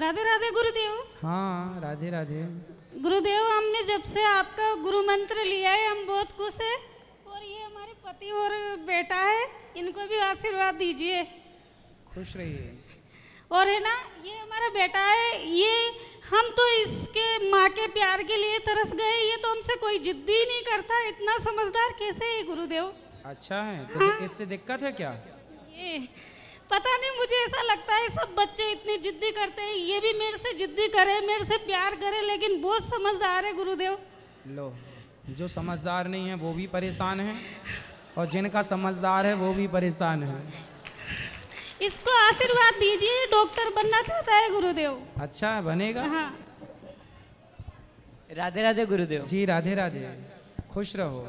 राधे राधे गुरुदेव हाँ राधे राधे गुरुदेव हमने जब से आपका गुरु मंत्र लिया है हम बहुत खुश है और ये हमारे पति और बेटा है इनको भी आशीर्वाद दीजिए खुश रहिए और है ना ये हमारा बेटा है ये हम तो इसके माँ के प्यार के लिए तरस गए ये तो हमसे कोई जिद्दी नहीं करता इतना समझदार कैसे है गुरुदेव अच्छा है तो हाँ? इससे दिक्कत है क्या ये पता नहीं मुझे ऐसा लगता है सब बच्चे इतनी जिद्दी करते हैं ये भी मेरे से जिद्दी करे मेरे से प्यार करे लेकिन बहुत समझदार है गुरुदेव लो जो समझदार नहीं है वो भी परेशान है और जिनका समझदार है वो भी परेशान है इसको आशीर्वाद दीजिए डॉक्टर बनना चाहता है गुरुदेव अच्छा बनेगा हाँ राधे राधे गुरुदेव जी राधे राधे खुश रहो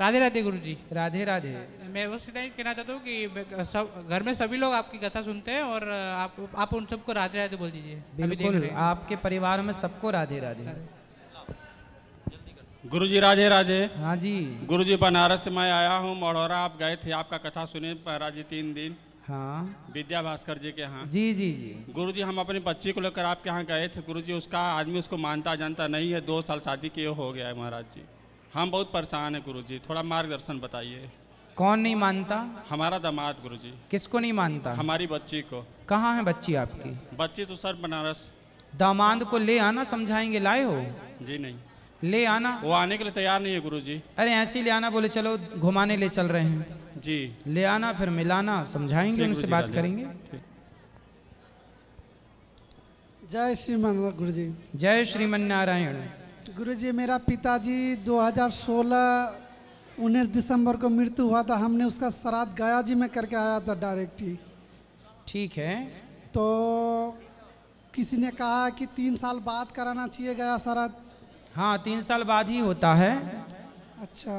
राधे राधे गुरु जी राधे राधे मैं बस इतना ही कहना चाहता हूँ कि सब घर में सभी लोग आपकी कथा सुनते हैं और आप आप उन सबको राधे राधे बोल दीजिए बिल्कुल आपके परिवार में सबको राधे राधे गुरु जी राधे राधे हाँ जी गुरु जी बनारस से मैं आया हूँ मढ़ौरा आप गए थे आपका कथा सुने महाराज जी तीन दिन हाँ विद्या भास्कर जी के यहाँ जी जी जी गुरु जी हम अपने बच्ची को लेकर आपके यहाँ गए थे गुरु जी उसका आदमी उसको मानता जानता नहीं है दो साल शादी के हो गया है महाराज जी हम बहुत परेशान है गुरु जी थोड़ा मार्गदर्शन बताइए कौन नहीं मानता हमारा दामाद गुरु जी किसको नहीं मानता हमारी बच्ची को कहाँ है बच्ची आपकी बच्ची तो सर बनारस दामाद को ले आना समझाएंगे लाए हो जी नहीं ले आना वो आने के लिए तैयार नहीं है गुरु जी अरे ऐसे ले आना बोले चलो घुमाने ले चल रहे हैं जी ले आना फिर मिलाना समझाएंगे उनसे बात करेंगे जय श्री मन गुरु जी जय मन नारायण गुरुजी मेरा पिताजी 2016 उन्नीस दिसंबर को मृत्यु हुआ था हमने उसका श्राद्ध गया जी में करके आया था डायरेक्ट ही ठीक है तो किसी ने कहा कि तीन साल बाद कराना चाहिए गया श्राद्ध हाँ तीन साल बाद ही होता है अच्छा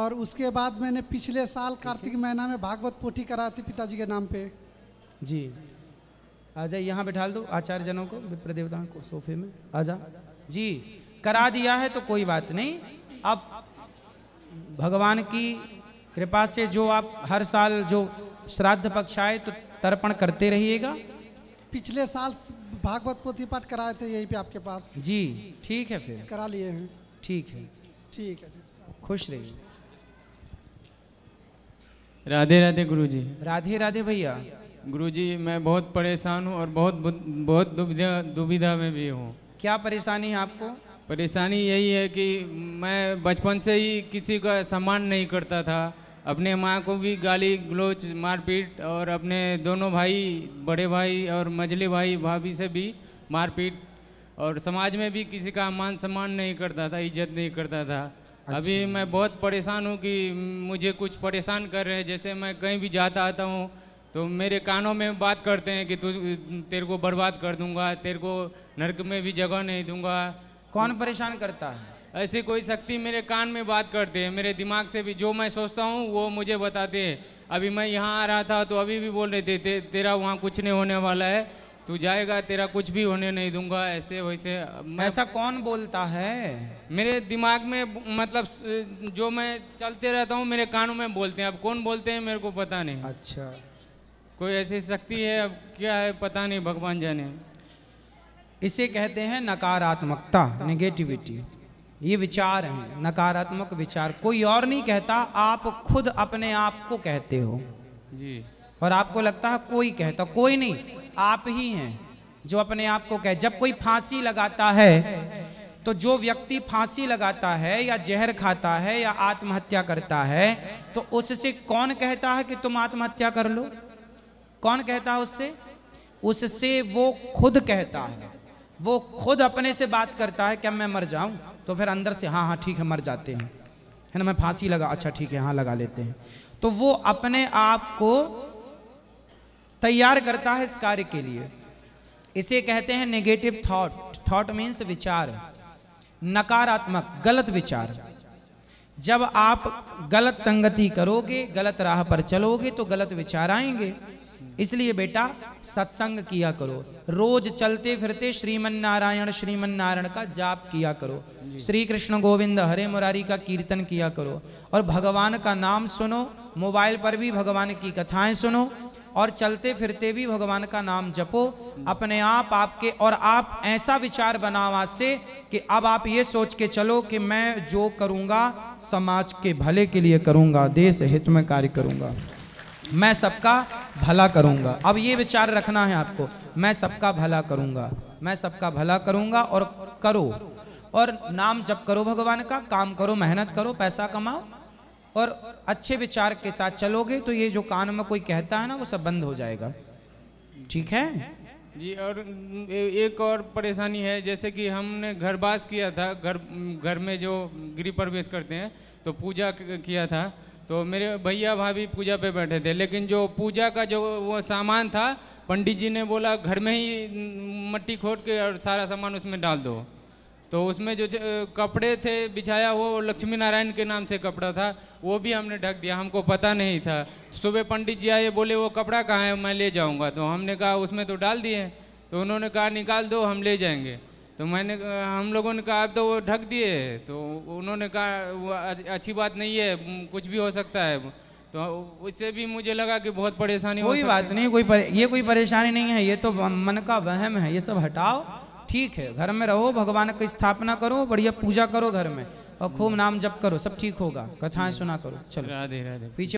और उसके बाद मैंने पिछले साल कार्तिक महीना में भागवत पोठी करा थी पिताजी के नाम पे जी आ जाए यहाँ बैठा दो आचार्य जनों को विप्रदेवता को सोफे में आ जा जी करा दिया है तो कोई बात नहीं अब भगवान की कृपा से जो आप हर साल जो श्राद्ध पक्ष आए तो तर्पण करते रहिएगा पिछले साल भागवत पोथी पाठ कराए थे यहीं पे आपके पास जी ठीक है फिर करा लिए हैं ठीक है ठीक है खुश रहिए राधे राधे गुरुजी राधे राधे भैया गुरुजी मैं बहुत परेशान हूँ और बहुत बहुत दुविधा दुविधा में भी हूँ क्या परेशानी है आपको परेशानी यही है कि मैं बचपन से ही किसी का सम्मान नहीं करता था अपने माँ को भी गाली ग्लोच मारपीट और अपने दोनों भाई बड़े भाई और मझले भाई भाभी से भी मारपीट और समाज में भी किसी का मान सम्मान नहीं करता था इज्जत नहीं करता था अच्छा। अभी मैं बहुत परेशान हूँ कि मुझे कुछ परेशान कर रहे हैं जैसे मैं कहीं भी जाता आता हूँ तो मेरे कानों में बात करते हैं कि तू तेरे को बर्बाद कर दूंगा तेरे को नरक में भी जगह नहीं दूंगा कौन परेशान करता है ऐसी कोई शक्ति मेरे कान में बात करते हैं मेरे दिमाग से भी जो मैं सोचता हूँ वो मुझे बताते हैं अभी मैं यहाँ आ रहा था तो अभी भी बोल रहे थे ते, तेरा वहाँ कुछ नहीं होने वाला है तू जाएगा तेरा कुछ भी होने नहीं दूंगा ऐसे वैसे ऐसा कौन बोलता है मेरे दिमाग में मतलब जो मैं चलते रहता हूँ मेरे कानों में बोलते हैं अब कौन बोलते हैं मेरे को पता नहीं अच्छा कोई ऐसी शक्ति है अब क्या है पता नहीं भगवान जाने इसे कहते हैं नकारात्मकता नेगेटिविटी ये विचार हैं नकारात्मक विचार कोई और नहीं कहता आप खुद अपने आप को कहते हो जी और आपको लगता है कोई कहता कोई नहीं आप ही हैं जो अपने आप को कह जब कोई फांसी लगाता है तो जो व्यक्ति फांसी लगाता है या जहर खाता है या आत्महत्या करता है तो उससे कौन कहता है कि तुम आत्महत्या कर लो कौन कहता है उससे उससे वो खुद कहता है वो खुद अपने से बात करता है क्या मैं मर जाऊं तो फिर अंदर से हाँ हाँ ठीक है मर जाते हैं है ना मैं फांसी लगा अच्छा ठीक है हाँ लगा लेते हैं तो वो अपने आप को तैयार करता है इस कार्य के लिए इसे कहते हैं नेगेटिव थॉट थॉट मीन्स विचार नकारात्मक गलत विचार जब आप गलत संगति करोगे गलत राह पर चलोगे तो गलत विचार आएंगे इसलिए बेटा सत्संग किया करो रोज चलते फिरते श्रीमन नारायण श्रीमन नारायण का जाप किया करो श्री कृष्ण गोविंद हरे मुरारी का कीर्तन किया करो और भगवान का नाम सुनो मोबाइल पर भी भगवान की कथाएं सुनो और चलते फिरते भी भगवान का नाम जपो अपने आप आपके और आप ऐसा विचार बनाओ आज से कि अब आप ये सोच के चलो कि मैं जो करूंगा समाज के भले के लिए करूंगा देश हित में कार्य करूंगा मैं सबका भला करूंगा अब ये विचार रखना है आपको मैं सबका भला करूंगा मैं सबका भला करूंगा और करो और नाम जप करो भगवान का काम करो मेहनत करो पैसा कमाओ और अच्छे विचार के साथ चलोगे तो ये जो कान में कोई कहता है ना वो सब बंद हो जाएगा ठीक है जी और एक और परेशानी है जैसे कि हमने घरवास किया था घर घर में जो गृह प्रवेश करते हैं तो पूजा किया था तो मेरे भैया भाभी पूजा पे बैठे थे लेकिन जो पूजा का जो वो सामान था पंडित जी ने बोला घर में ही मट्टी खोद के और सारा सामान उसमें डाल दो तो उसमें जो कपड़े थे बिछाया वो लक्ष्मी नारायण के नाम से कपड़ा था वो भी हमने ढक दिया हमको पता नहीं था सुबह पंडित जी आए बोले वो कपड़ा कहाँ है मैं ले जाऊँगा तो हमने कहा उसमें तो डाल दिए तो उन्होंने कहा निकाल दो हम ले जाएंगे तो मैंने हम लोगों ने कहा अब तो वो ढक दिए तो उन्होंने कहा अच्छी बात नहीं है कुछ भी हो सकता है तो उससे भी मुझे लगा कि बहुत परेशानी कोई बात नहीं कोई ये कोई परेशानी नहीं है ये तो मन का वहम है ये सब हटाओ ठीक है घर में रहो भगवान की स्थापना करो बढ़िया पूजा करो घर में और खूब नाम जप करो सब ठीक होगा कथाएं सुना करो चलो राधे राधे पीछे